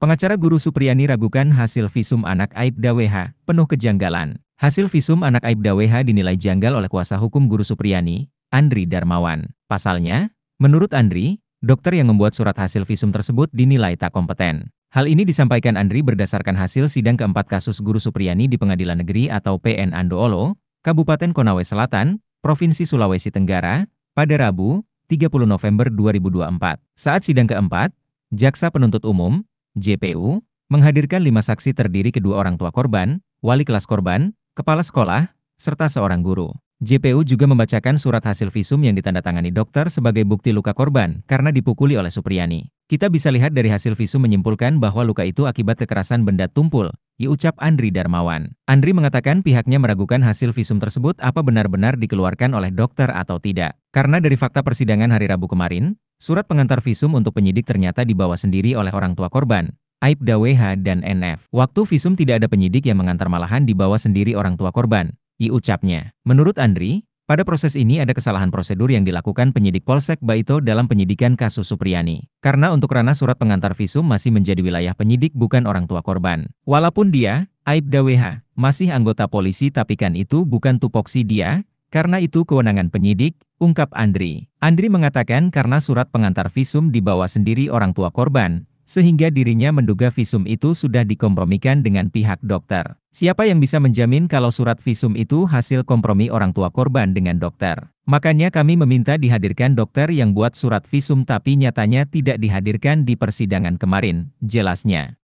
Pengacara Guru Supriyani ragukan hasil visum anak Aibda WH, penuh kejanggalan. Hasil visum anak Aibda WH dinilai janggal oleh kuasa hukum Guru Supriyani, Andri Darmawan. Pasalnya, menurut Andri, dokter yang membuat surat hasil visum tersebut dinilai tak kompeten. Hal ini disampaikan Andri berdasarkan hasil sidang keempat kasus Guru Supriyani di Pengadilan Negeri atau PN Andoolo, Kabupaten Konawe Selatan, Provinsi Sulawesi Tenggara, pada Rabu, 30 November 2024. Saat sidang keempat, Jaksa Penuntut Umum, JPU, menghadirkan lima saksi terdiri kedua orang tua korban, wali kelas korban, kepala sekolah, serta seorang guru. JPU juga membacakan surat hasil visum yang ditandatangani dokter sebagai bukti luka korban karena dipukuli oleh Supriyani. Kita bisa lihat dari hasil visum menyimpulkan bahwa luka itu akibat kekerasan benda tumpul, diucap Andri Darmawan. Andri mengatakan pihaknya meragukan hasil visum tersebut apa benar-benar dikeluarkan oleh dokter atau tidak. Karena dari fakta persidangan hari Rabu kemarin, Surat pengantar visum untuk penyidik ternyata dibawa sendiri oleh orang tua korban, Aib Daweha dan NF. Waktu visum tidak ada penyidik yang mengantar malahan dibawa sendiri orang tua korban, I ucapnya. Menurut Andri, pada proses ini ada kesalahan prosedur yang dilakukan penyidik Polsek Baito dalam penyidikan kasus Supriyani. Karena untuk ranah surat pengantar visum masih menjadi wilayah penyidik bukan orang tua korban. Walaupun dia, Aib Daweha, masih anggota polisi tapi kan itu bukan tupoksi dia, karena itu kewenangan penyidik, ungkap Andri. Andri mengatakan karena surat pengantar visum dibawa sendiri orang tua korban, sehingga dirinya menduga visum itu sudah dikompromikan dengan pihak dokter. Siapa yang bisa menjamin kalau surat visum itu hasil kompromi orang tua korban dengan dokter? Makanya kami meminta dihadirkan dokter yang buat surat visum tapi nyatanya tidak dihadirkan di persidangan kemarin, jelasnya.